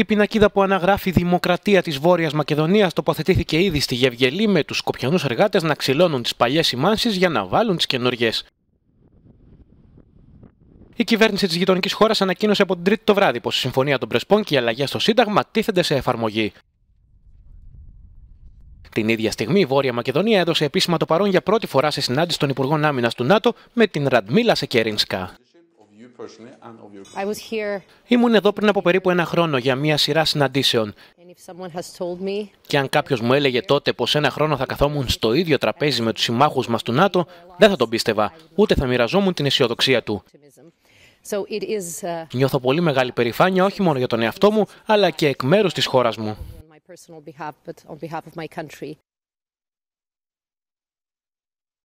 Η πινακίδα που αναγράφει Δημοκρατία της Βόρειας Μακεδονίας τοποθετήθηκε ήδη στη Γευγελή με τους σκοπιανούς εργάτες να ξυλώνουν τις παλιές σημάνσεις για να βάλουν τις καινούριε. Η κυβέρνηση της γειτονικής χώρας ανακοίνωσε από την Τρίτη το βράδυ πως η Συμφωνία των Πρεσπών και η αλλαγή στο Σύνταγμα τίθενται σε εφαρμογή. Την ίδια στιγμή, η Βόρεια Μακεδονία έδωσε επίσημα το παρόν για πρώτη φορά σε συνάντηση των Υπουργών Άμυνας του ΝΑΤΟ με την Ραντμίλα Σεκέρινσκα. Ήμουν εδώ πριν από περίπου ένα χρόνο για μια σειρά συναντήσεων. Και αν κάποιος μου έλεγε τότε πως ένα χρόνο θα καθόμουν στο ίδιο τραπέζι με τους συμμάχους μας του ΝΑΤΟ, δεν θα τον πίστευα, ούτε θα μοιραζόμουν την αισιοδοξία του. Uh, Νιώθω πολύ μεγάλη περηφάνεια όχι μόνο για τον εαυτό μου, αλλά και εκ μέρους της χώρας μου.